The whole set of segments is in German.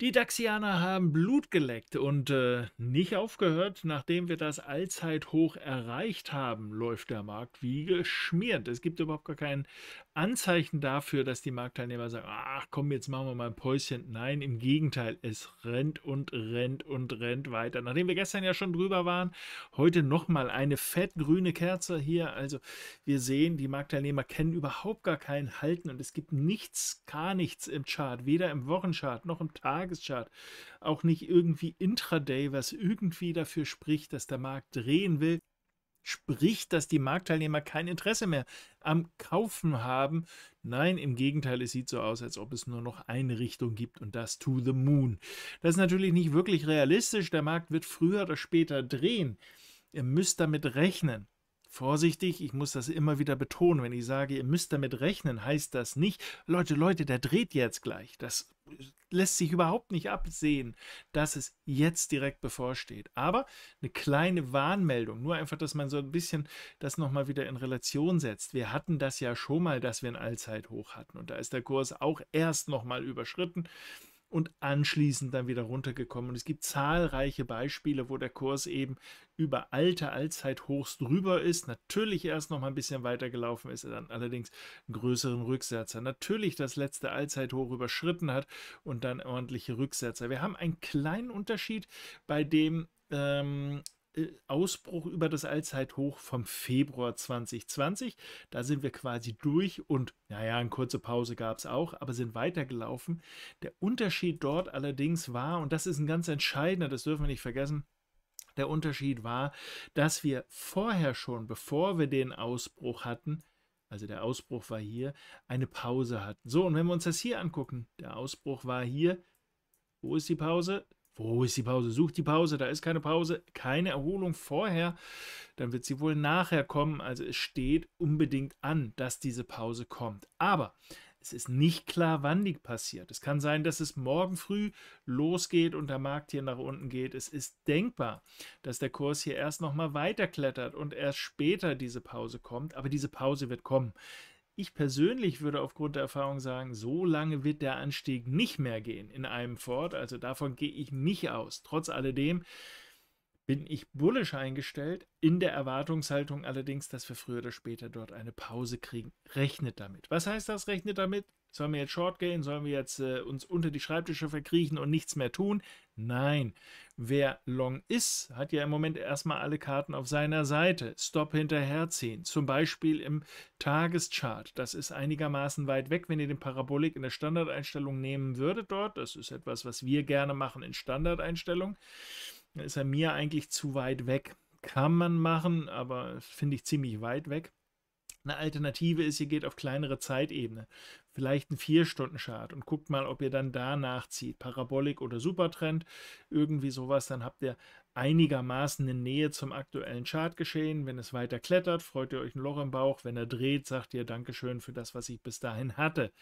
Die Daxianer haben Blut geleckt und äh, nicht aufgehört. Nachdem wir das Allzeithoch erreicht haben, läuft der Markt wie geschmiert. Es gibt überhaupt gar kein Anzeichen dafür, dass die Marktteilnehmer sagen, ach komm, jetzt machen wir mal ein Päuschen. Nein, im Gegenteil, es rennt und rennt und rennt weiter. Nachdem wir gestern ja schon drüber waren, heute nochmal eine fettgrüne Kerze hier. Also wir sehen, die Marktteilnehmer kennen überhaupt gar kein Halten und es gibt nichts, gar nichts im Chart, weder im Wochenchart noch im Tag. Tageschart, auch nicht irgendwie intraday, was irgendwie dafür spricht, dass der Markt drehen will, spricht, dass die Marktteilnehmer kein Interesse mehr am Kaufen haben. Nein, im Gegenteil, es sieht so aus, als ob es nur noch eine Richtung gibt und das to the moon. Das ist natürlich nicht wirklich realistisch. Der Markt wird früher oder später drehen. Ihr müsst damit rechnen. Vorsichtig, ich muss das immer wieder betonen. Wenn ich sage, ihr müsst damit rechnen, heißt das nicht, Leute, Leute, der dreht jetzt gleich. Das lässt sich überhaupt nicht absehen, dass es jetzt direkt bevorsteht. Aber eine kleine Warnmeldung, nur einfach, dass man so ein bisschen das nochmal wieder in Relation setzt. Wir hatten das ja schon mal, dass wir ein Allzeithoch hatten und da ist der Kurs auch erst nochmal überschritten und anschließend dann wieder runtergekommen. Und es gibt zahlreiche Beispiele, wo der Kurs eben über alte Allzeithochs drüber ist, natürlich erst noch mal ein bisschen weiter gelaufen ist, dann allerdings einen größeren Rücksetzer, natürlich das letzte Allzeithoch überschritten hat und dann ordentliche Rücksetzer. Wir haben einen kleinen Unterschied bei dem ähm, äh, Ausbruch über das Allzeithoch vom Februar 2020. Da sind wir quasi durch und, naja, eine kurze Pause gab es auch, aber sind weitergelaufen. Der Unterschied dort allerdings war, und das ist ein ganz entscheidender, das dürfen wir nicht vergessen, der Unterschied war, dass wir vorher schon, bevor wir den Ausbruch hatten, also der Ausbruch war hier, eine Pause hatten. So, und wenn wir uns das hier angucken, der Ausbruch war hier, wo ist die Pause? Wo ist die Pause? Sucht die Pause, da ist keine Pause, keine Erholung vorher, dann wird sie wohl nachher kommen. Also es steht unbedingt an, dass diese Pause kommt. Aber es ist nicht klar, wann die passiert. Es kann sein, dass es morgen früh losgeht und der Markt hier nach unten geht. Es ist denkbar, dass der Kurs hier erst nochmal weiterklettert und erst später diese Pause kommt. Aber diese Pause wird kommen. Ich persönlich würde aufgrund der Erfahrung sagen, so lange wird der Anstieg nicht mehr gehen in einem Ford. Also davon gehe ich nicht aus. Trotz alledem bin ich bullisch eingestellt, in der Erwartungshaltung allerdings, dass wir früher oder später dort eine Pause kriegen. Rechnet damit. Was heißt das? Rechnet damit? Sollen wir jetzt short gehen? Sollen wir jetzt äh, uns unter die Schreibtische verkriechen und nichts mehr tun? Nein, wer long ist, hat ja im Moment erstmal alle Karten auf seiner Seite. Stop hinterherziehen, zum Beispiel im Tageschart. Das ist einigermaßen weit weg, wenn ihr den Parabolik in der Standardeinstellung nehmen würdet dort. Das ist etwas, was wir gerne machen in Standardeinstellung. Dann ist er mir eigentlich zu weit weg. Kann man machen, aber finde ich ziemlich weit weg. Eine Alternative ist, ihr geht auf kleinere Zeitebene, vielleicht einen 4-Stunden-Chart und guckt mal, ob ihr dann da nachzieht, Parabolik oder Supertrend, irgendwie sowas, dann habt ihr einigermaßen eine Nähe zum aktuellen Chartgeschehen. Wenn es weiter klettert, freut ihr euch ein Loch im Bauch. Wenn er dreht, sagt ihr Dankeschön für das, was ich bis dahin hatte.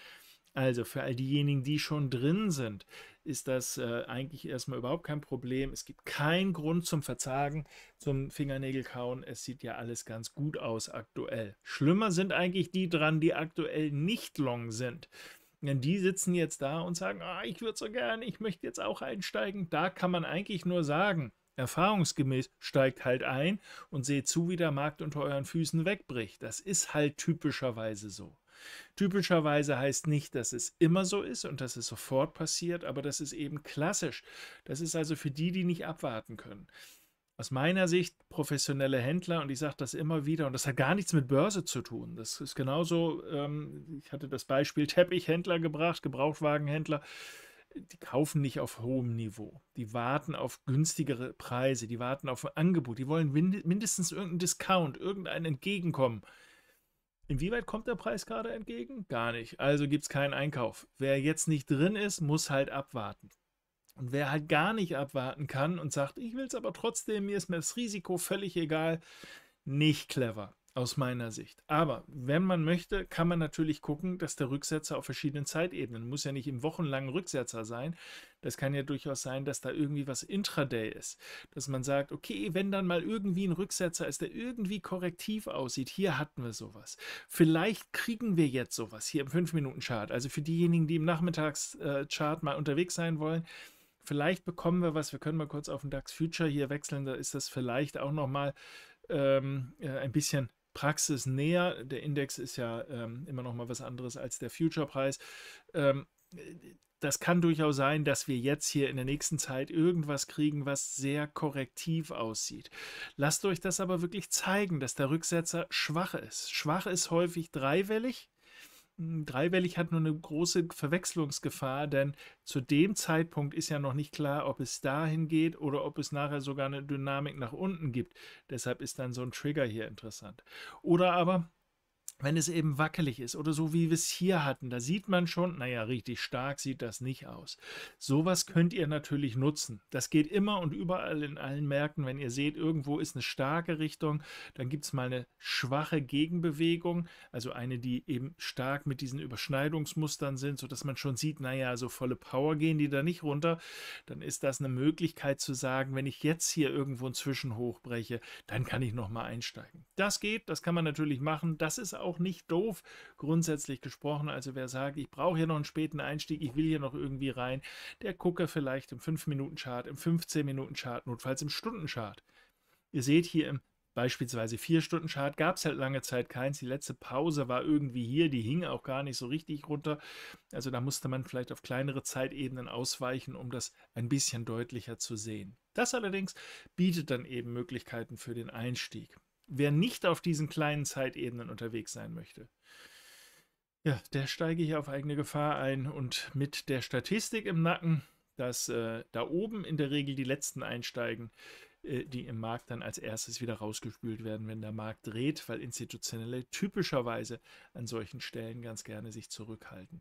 Also für all diejenigen, die schon drin sind, ist das äh, eigentlich erstmal überhaupt kein Problem. Es gibt keinen Grund zum Verzagen, zum Fingernägel kauen. Es sieht ja alles ganz gut aus aktuell. Schlimmer sind eigentlich die dran, die aktuell nicht long sind. Denn die sitzen jetzt da und sagen, ah, ich würde so gerne, ich möchte jetzt auch einsteigen. Da kann man eigentlich nur sagen, erfahrungsgemäß steigt halt ein und seht zu, wie der Markt unter euren Füßen wegbricht. Das ist halt typischerweise so. Typischerweise heißt nicht, dass es immer so ist und dass es sofort passiert, aber das ist eben klassisch. Das ist also für die, die nicht abwarten können. Aus meiner Sicht professionelle Händler, und ich sage das immer wieder, und das hat gar nichts mit Börse zu tun. Das ist genauso, ähm, ich hatte das Beispiel Teppichhändler gebracht, Gebrauchtwagenhändler die kaufen nicht auf hohem Niveau. Die warten auf günstigere Preise, die warten auf ein Angebot, die wollen mindestens irgendeinen Discount, irgendein Entgegenkommen. Inwieweit kommt der Preis gerade entgegen? Gar nicht. Also gibt es keinen Einkauf. Wer jetzt nicht drin ist, muss halt abwarten. Und wer halt gar nicht abwarten kann und sagt, ich will es aber trotzdem, mir ist mir das Risiko völlig egal, nicht clever aus meiner Sicht. Aber wenn man möchte, kann man natürlich gucken, dass der Rücksetzer auf verschiedenen Zeitebenen muss ja nicht im wochenlangen Rücksetzer sein. Das kann ja durchaus sein, dass da irgendwie was Intraday ist, dass man sagt, okay, wenn dann mal irgendwie ein Rücksetzer ist, der irgendwie korrektiv aussieht, hier hatten wir sowas. Vielleicht kriegen wir jetzt sowas hier im 5 Minuten Chart. Also für diejenigen, die im Nachmittagschart äh, mal unterwegs sein wollen, vielleicht bekommen wir was. Wir können mal kurz auf den DAX Future hier wechseln, da ist das vielleicht auch noch mal ähm, äh, ein bisschen praxisnäher. Der Index ist ja ähm, immer noch mal was anderes als der Future-Preis. Ähm, das kann durchaus sein, dass wir jetzt hier in der nächsten Zeit irgendwas kriegen, was sehr korrektiv aussieht. Lasst euch das aber wirklich zeigen, dass der Rücksetzer schwach ist. Schwach ist häufig dreiwellig hm, dreiwellig hat nur eine große Verwechslungsgefahr, denn zu dem Zeitpunkt ist ja noch nicht klar, ob es dahin geht oder ob es nachher sogar eine Dynamik nach unten gibt. Deshalb ist dann so ein Trigger hier interessant. Oder aber wenn es eben wackelig ist oder so wie wir es hier hatten, da sieht man schon, naja, richtig stark sieht das nicht aus. Sowas könnt ihr natürlich nutzen. Das geht immer und überall in allen Märkten. Wenn ihr seht, irgendwo ist eine starke Richtung, dann gibt es mal eine schwache Gegenbewegung, also eine, die eben stark mit diesen Überschneidungsmustern sind, sodass man schon sieht, naja, so volle Power gehen die da nicht runter. Dann ist das eine Möglichkeit zu sagen, wenn ich jetzt hier irgendwo ein Zwischenhoch breche, dann kann ich nochmal einsteigen. Das geht, das kann man natürlich machen. Das ist auch auch nicht doof, grundsätzlich gesprochen. Also wer sagt, ich brauche hier noch einen späten Einstieg, ich will hier noch irgendwie rein, der gucke vielleicht im 5-Minuten-Chart, im 15-Minuten-Chart, notfalls im Stunden-Chart. Ihr seht hier im beispielsweise 4-Stunden-Chart gab es halt lange Zeit keins. Die letzte Pause war irgendwie hier, die hing auch gar nicht so richtig runter. Also da musste man vielleicht auf kleinere Zeitebenen ausweichen, um das ein bisschen deutlicher zu sehen. Das allerdings bietet dann eben Möglichkeiten für den Einstieg wer nicht auf diesen kleinen Zeitebenen unterwegs sein möchte, ja, der steige hier auf eigene Gefahr ein und mit der Statistik im Nacken, dass äh, da oben in der Regel die letzten einsteigen, äh, die im Markt dann als erstes wieder rausgespült werden, wenn der Markt dreht, weil institutionelle typischerweise an solchen Stellen ganz gerne sich zurückhalten.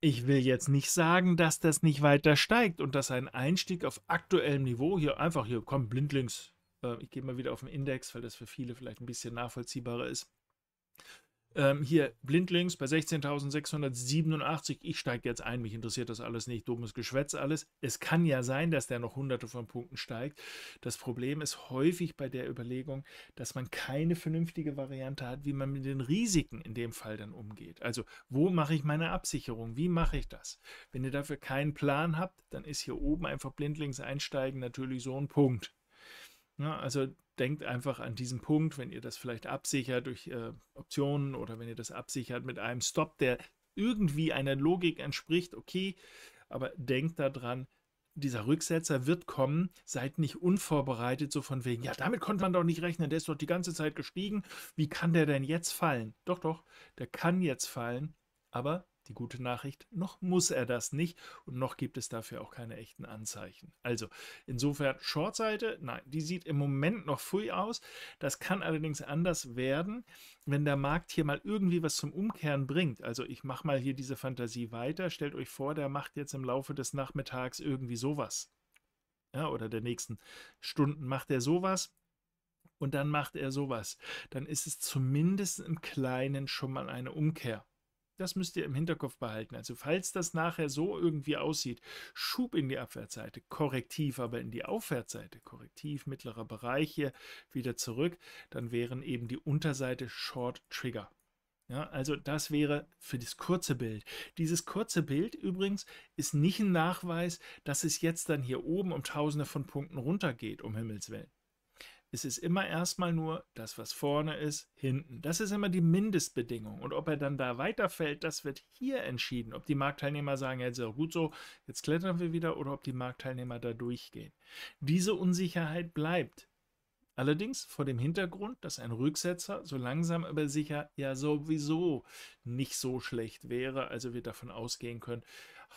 Ich will jetzt nicht sagen, dass das nicht weiter steigt und dass ein Einstieg auf aktuellem Niveau hier einfach hier kommt blindlings äh, ich gehe mal wieder auf den Index, weil das für viele vielleicht ein bisschen nachvollziehbarer ist. Ähm, hier blindlings bei 16.687. Ich steige jetzt ein, mich interessiert das alles nicht. Dummes Geschwätz alles. Es kann ja sein, dass der noch hunderte von Punkten steigt. Das Problem ist häufig bei der Überlegung, dass man keine vernünftige Variante hat, wie man mit den Risiken in dem Fall dann umgeht. Also, wo mache ich meine Absicherung? Wie mache ich das? Wenn ihr dafür keinen Plan habt, dann ist hier oben einfach blindlings einsteigen natürlich so ein Punkt. Na, ne, also denkt einfach an diesen Punkt, wenn ihr das vielleicht absichert durch äh, Optionen oder wenn ihr das absichert mit einem Stop, der irgendwie einer Logik entspricht, okay, aber denkt daran, dieser Rücksetzer wird kommen, seid nicht unvorbereitet, so von wegen, ja, damit konnte man doch nicht rechnen, der ist doch die ganze Zeit gestiegen, wie kann der denn jetzt fallen? Doch, doch, der kann jetzt fallen, aber die gute Nachricht, noch muss er das nicht und noch gibt es dafür auch keine echten Anzeichen. Also insofern Shortseite, nein, die sieht im Moment noch früh aus. Das kann allerdings anders werden, wenn der Markt hier mal irgendwie was zum Umkehren bringt. Also ich mache mal hier diese Fantasie weiter. Stellt euch vor, der macht jetzt im Laufe des Nachmittags irgendwie sowas. Ja, oder der nächsten Stunden macht er sowas und dann macht er sowas. Dann ist es zumindest im Kleinen schon mal eine Umkehr. Das müsst ihr im Hinterkopf behalten. Also falls das nachher so irgendwie aussieht, Schub in die Abwärtsseite, korrektiv aber in die Aufwärtsseite, korrektiv mittlerer Bereich hier wieder zurück, dann wären eben die Unterseite Short Trigger. Ja, also das wäre für das kurze Bild. Dieses kurze Bild übrigens ist nicht ein Nachweis, dass es jetzt dann hier oben um tausende von Punkten runtergeht, um Himmels Willen. Es ist immer erstmal nur das, was vorne ist, hinten. Das ist immer die Mindestbedingung. Und ob er dann da weiterfällt, das wird hier entschieden. Ob die Marktteilnehmer sagen, jetzt ist ja gut so, jetzt klettern wir wieder, oder ob die Marktteilnehmer da durchgehen. Diese Unsicherheit bleibt. Allerdings vor dem Hintergrund, dass ein Rücksetzer so langsam aber sicher ja sowieso nicht so schlecht wäre, also wir davon ausgehen können,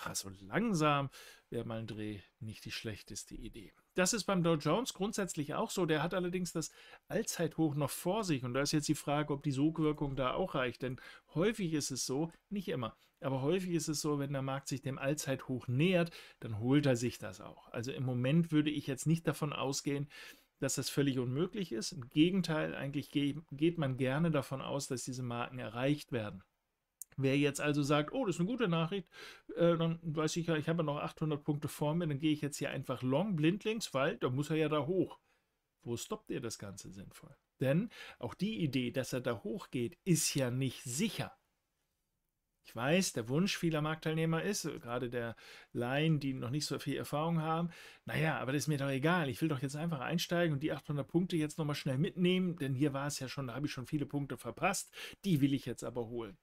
ach, so langsam wäre mal ein Dreh nicht die schlechteste Idee. Das ist beim Dow Jones grundsätzlich auch so. Der hat allerdings das Allzeithoch noch vor sich. Und da ist jetzt die Frage, ob die Sogwirkung da auch reicht. Denn häufig ist es so, nicht immer, aber häufig ist es so, wenn der Markt sich dem Allzeithoch nähert, dann holt er sich das auch. Also im Moment würde ich jetzt nicht davon ausgehen, dass das völlig unmöglich ist. Im Gegenteil, eigentlich geht man gerne davon aus, dass diese Marken erreicht werden. Wer jetzt also sagt, oh, das ist eine gute Nachricht, äh, dann weiß ich ja, ich habe ja noch 800 Punkte vor mir, dann gehe ich jetzt hier einfach long blindlings, weil da muss er ja da hoch. Wo stoppt ihr das Ganze sinnvoll? Denn auch die Idee, dass er da hochgeht, ist ja nicht sicher. Ich weiß, der Wunsch vieler Marktteilnehmer ist, gerade der Laien, die noch nicht so viel Erfahrung haben, naja, aber das ist mir doch egal. Ich will doch jetzt einfach einsteigen und die 800 Punkte jetzt nochmal schnell mitnehmen, denn hier war es ja schon, da habe ich schon viele Punkte verpasst. Die will ich jetzt aber holen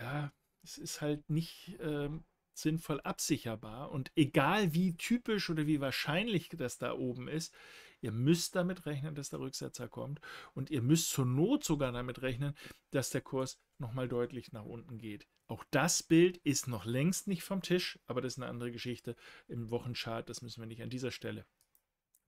ja, es ist halt nicht ähm, sinnvoll absicherbar. Und egal wie typisch oder wie wahrscheinlich das da oben ist, ihr müsst damit rechnen, dass der Rücksetzer kommt. Und ihr müsst zur Not sogar damit rechnen, dass der Kurs nochmal deutlich nach unten geht. Auch das Bild ist noch längst nicht vom Tisch, aber das ist eine andere Geschichte im Wochenchart. Das müssen wir nicht an dieser Stelle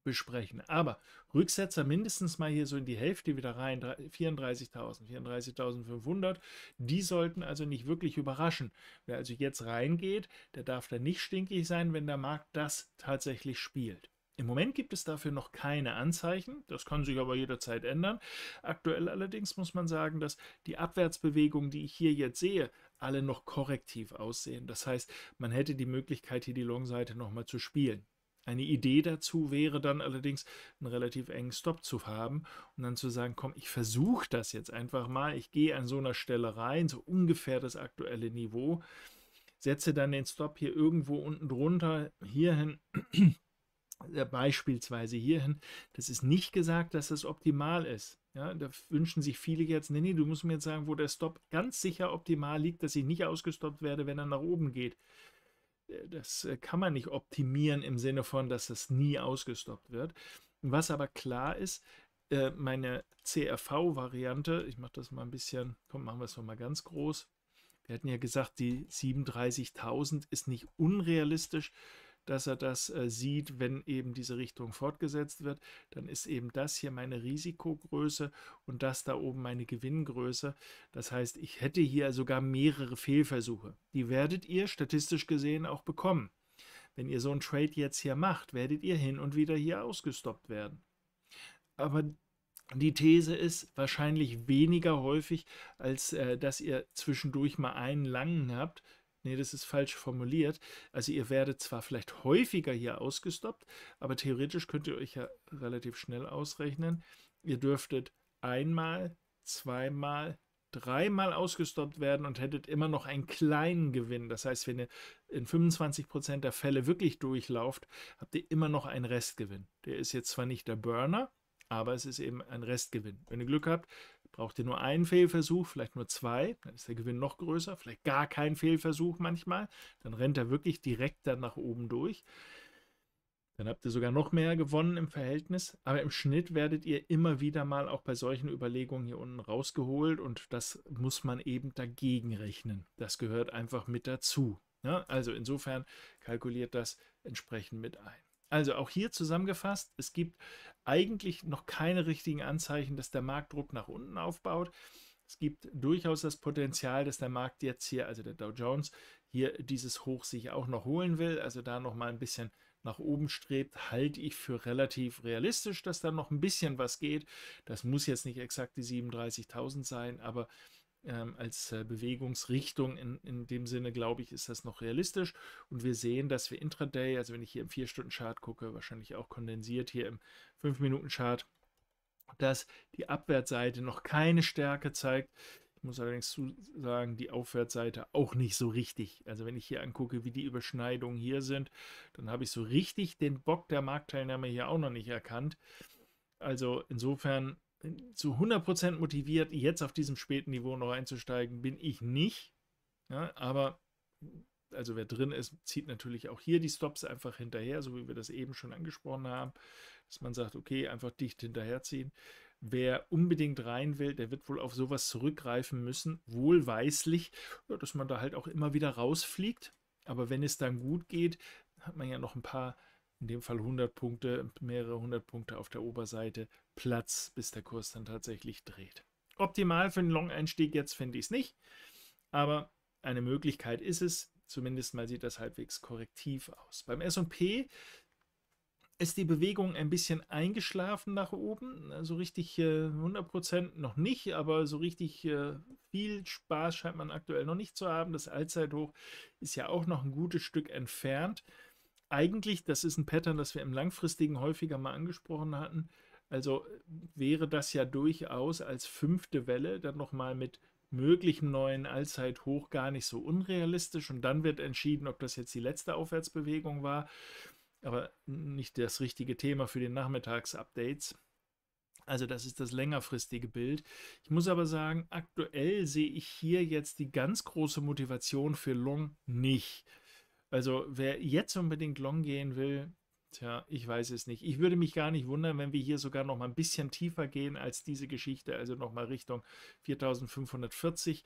besprechen. Aber Rücksetzer mindestens mal hier so in die Hälfte wieder rein, 34.000, 34.500, die sollten also nicht wirklich überraschen. Wer also jetzt reingeht, der darf da nicht stinkig sein, wenn der Markt das tatsächlich spielt. Im Moment gibt es dafür noch keine Anzeichen, das kann sich aber jederzeit ändern. Aktuell allerdings muss man sagen, dass die Abwärtsbewegungen, die ich hier jetzt sehe, alle noch korrektiv aussehen. Das heißt, man hätte die Möglichkeit, hier die Long-Seite nochmal zu spielen. Eine Idee dazu wäre dann allerdings, einen relativ engen Stop zu haben und dann zu sagen, komm, ich versuche das jetzt einfach mal, ich gehe an so einer Stelle rein, so ungefähr das aktuelle Niveau, setze dann den Stop hier irgendwo unten drunter, hierhin, äh, beispielsweise hierhin. Das ist nicht gesagt, dass das optimal ist. Ja, da wünschen sich viele jetzt, nee, nee, du musst mir jetzt sagen, wo der Stop ganz sicher optimal liegt, dass ich nicht ausgestoppt werde, wenn er nach oben geht das äh, kann man nicht optimieren im Sinne von, dass das nie ausgestoppt wird. Was aber klar ist, äh, meine CRV-Variante, ich mache das mal ein bisschen, komm, machen wir es nochmal ganz groß. Wir hatten ja gesagt, die 37.000 ist nicht unrealistisch, dass er das äh, sieht, wenn eben diese Richtung fortgesetzt wird. Dann ist eben das hier meine Risikogröße und das da oben meine Gewinngröße. Das heißt, ich hätte hier sogar mehrere Fehlversuche. Die werdet ihr statistisch gesehen auch bekommen. Wenn ihr so einen Trade jetzt hier macht, werdet ihr hin und wieder hier ausgestoppt werden. Aber die These ist wahrscheinlich weniger häufig, als äh, dass ihr zwischendurch mal einen langen habt, Nee, das ist falsch formuliert. Also ihr werdet zwar vielleicht häufiger hier ausgestoppt, aber theoretisch könnt ihr euch ja relativ schnell ausrechnen. Ihr dürftet einmal, zweimal, dreimal ausgestoppt werden und hättet immer noch einen kleinen Gewinn. Das heißt, wenn ihr in 25% der Fälle wirklich durchlauft, habt ihr immer noch einen Restgewinn. Der ist jetzt zwar nicht der Burner, aber es ist eben ein Restgewinn. Wenn ihr Glück habt, Braucht ihr nur einen Fehlversuch, vielleicht nur zwei, dann ist der Gewinn noch größer, vielleicht gar kein Fehlversuch manchmal, dann rennt er wirklich direkt dann nach oben durch. Dann habt ihr sogar noch mehr gewonnen im Verhältnis, aber im Schnitt werdet ihr immer wieder mal auch bei solchen Überlegungen hier unten rausgeholt und das muss man eben dagegen rechnen. Das gehört einfach mit dazu. Ja, ne? also insofern kalkuliert das entsprechend mit ein. Also auch hier zusammengefasst, es gibt eigentlich noch keine richtigen Anzeichen, dass der Markt Druck nach unten aufbaut. Es gibt durchaus das Potenzial, dass der Markt jetzt hier, also der Dow Jones, hier dieses Hoch sich auch noch holen will, also da noch mal ein bisschen nach oben strebt, halte ich für relativ realistisch, dass da noch ein bisschen was geht. Das muss jetzt nicht exakt die 37.000 sein, aber ähm, als äh, Bewegungsrichtung. In, in dem Sinne, glaube ich, ist das noch realistisch. Und wir sehen, dass wir Intraday, also wenn ich hier im 4-Stunden-Chart gucke, wahrscheinlich auch kondensiert hier im 5-Minuten-Chart, dass die Abwärtsseite noch keine Stärke zeigt. Ich muss allerdings zu sagen, die Aufwärtsseite auch nicht so richtig. Also wenn ich hier angucke, wie die Überschneidungen hier sind, dann habe ich so richtig den Bock der Marktteilnehmer hier auch noch nicht erkannt. Also insofern zu 100% motiviert, jetzt auf diesem späten Niveau noch einzusteigen, bin ich nicht. Ja, aber, also wer drin ist, zieht natürlich auch hier die Stops einfach hinterher, so wie wir das eben schon angesprochen haben, dass man sagt, okay, einfach dicht hinterherziehen. Wer unbedingt rein will, der wird wohl auf sowas zurückgreifen müssen, wohlweislich, dass man da halt auch immer wieder rausfliegt. Aber wenn es dann gut geht, hat man ja noch ein paar in dem Fall 100 Punkte, mehrere 100 Punkte auf der Oberseite Platz, bis der Kurs dann tatsächlich dreht. Optimal für einen Long-Einstieg jetzt finde ich es nicht, aber eine Möglichkeit ist es. Zumindest mal sieht das halbwegs korrektiv aus. Beim SP ist die Bewegung ein bisschen eingeschlafen nach oben. So also richtig äh, 100% noch nicht, aber so richtig äh, viel Spaß scheint man aktuell noch nicht zu haben. Das Allzeithoch ist ja auch noch ein gutes Stück entfernt eigentlich, das ist ein Pattern, das wir im langfristigen häufiger mal angesprochen hatten, also wäre das ja durchaus als fünfte Welle dann nochmal mit möglichem neuen Allzeithoch gar nicht so unrealistisch und dann wird entschieden, ob das jetzt die letzte Aufwärtsbewegung war, aber nicht das richtige Thema für den Nachmittagsupdates. Also das ist das längerfristige Bild. Ich muss aber sagen, aktuell sehe ich hier jetzt die ganz große Motivation für Long nicht. Also wer jetzt unbedingt long gehen will, tja, ich weiß es nicht. Ich würde mich gar nicht wundern, wenn wir hier sogar noch mal ein bisschen tiefer gehen als diese Geschichte, also noch mal Richtung 4540,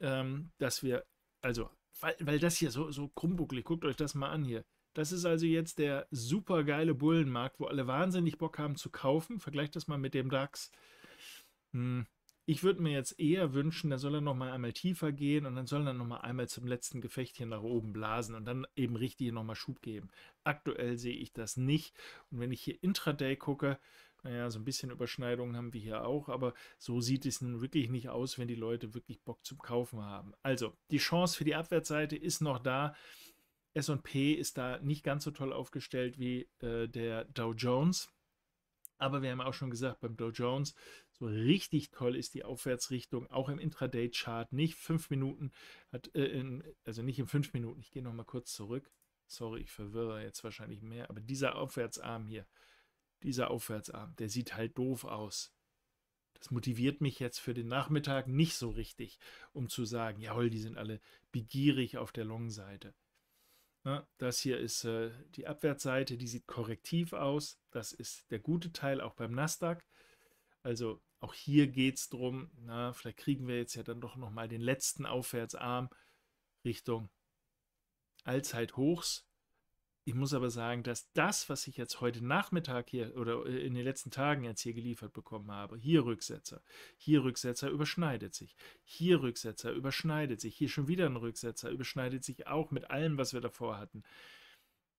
ähm, dass wir, also, weil, weil das hier so, so krummbucklig, guckt euch das mal an hier. Das ist also jetzt der super geile Bullenmarkt, wo alle wahnsinnig Bock haben zu kaufen. Vergleicht das mal mit dem DAX. Hm, ich würde mir jetzt eher wünschen, da soll er nochmal einmal tiefer gehen und dann soll er nochmal einmal zum letzten Gefecht hier nach oben blasen und dann eben richtig nochmal Schub geben. Aktuell sehe ich das nicht. Und wenn ich hier Intraday gucke, naja, so ein bisschen Überschneidungen haben wir hier auch, aber so sieht es nun wirklich nicht aus, wenn die Leute wirklich Bock zum Kaufen haben. Also, die Chance für die Abwärtsseite ist noch da. SP ist da nicht ganz so toll aufgestellt wie äh, der Dow Jones. Aber wir haben auch schon gesagt, beim Dow Jones so richtig toll ist die Aufwärtsrichtung, auch im Intraday-Chart nicht. Fünf Minuten hat, äh, in, also nicht in fünf Minuten, ich gehe nochmal kurz zurück. Sorry, ich verwirre jetzt wahrscheinlich mehr, aber dieser Aufwärtsarm hier, dieser Aufwärtsarm, der sieht halt doof aus. Das motiviert mich jetzt für den Nachmittag nicht so richtig, um zu sagen, jawohl, die sind alle begierig auf der Long-Seite. Ne, das hier ist äh, die Abwärtsseite, die sieht korrektiv aus. Das ist der gute Teil auch beim Nasdaq. Also auch hier geht es darum, ne? vielleicht kriegen wir jetzt ja dann doch nochmal den letzten Aufwärtsarm Richtung Allzeithochs. Ich muss aber sagen, dass das, was ich jetzt heute Nachmittag hier oder äh, in den letzten Tagen jetzt hier geliefert bekommen habe, hier Rücksetzer, hier Rücksetzer überschneidet sich, hier Rücksetzer überschneidet sich, hier schon wieder ein Rücksetzer überschneidet sich auch mit allem, was wir davor hatten.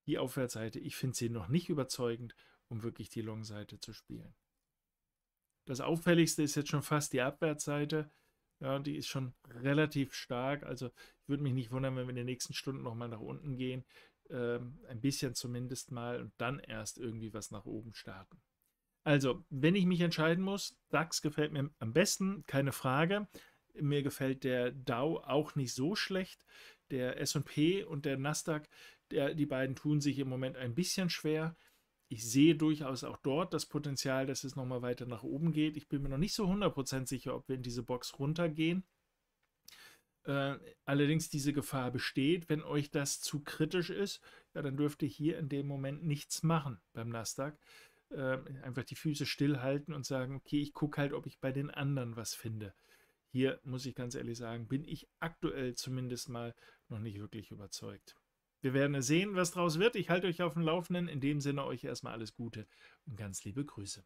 Die Aufwärtsseite, ich finde sie noch nicht überzeugend, um wirklich die Long-Seite zu spielen. Das auffälligste ist jetzt schon fast die Abwärtsseite. Ja, die ist schon relativ stark. Also ich würde mich nicht wundern, wenn wir in den nächsten Stunden nochmal nach unten gehen. Ähm, ein bisschen zumindest mal und dann erst irgendwie was nach oben starten. Also, wenn ich mich entscheiden muss, DAX gefällt mir am besten, keine Frage. Mir gefällt der Dow auch nicht so schlecht. Der SP und der Nasdaq, der, die beiden tun sich im Moment ein bisschen schwer ich sehe durchaus auch dort das Potenzial, dass es nochmal weiter nach oben geht. Ich bin mir noch nicht so 100% sicher, ob wir in diese Box runtergehen. Äh, allerdings diese Gefahr besteht. Wenn euch das zu kritisch ist, ja, dann dürft ihr hier in dem Moment nichts machen beim Nasdaq. Äh, einfach die Füße stillhalten und sagen, okay, ich gucke halt, ob ich bei den anderen was finde. Hier muss ich ganz ehrlich sagen, bin ich aktuell zumindest mal noch nicht wirklich überzeugt. Wir werden sehen, was draus wird. Ich halte euch auf dem Laufenden. In dem Sinne euch erstmal alles Gute und ganz liebe Grüße.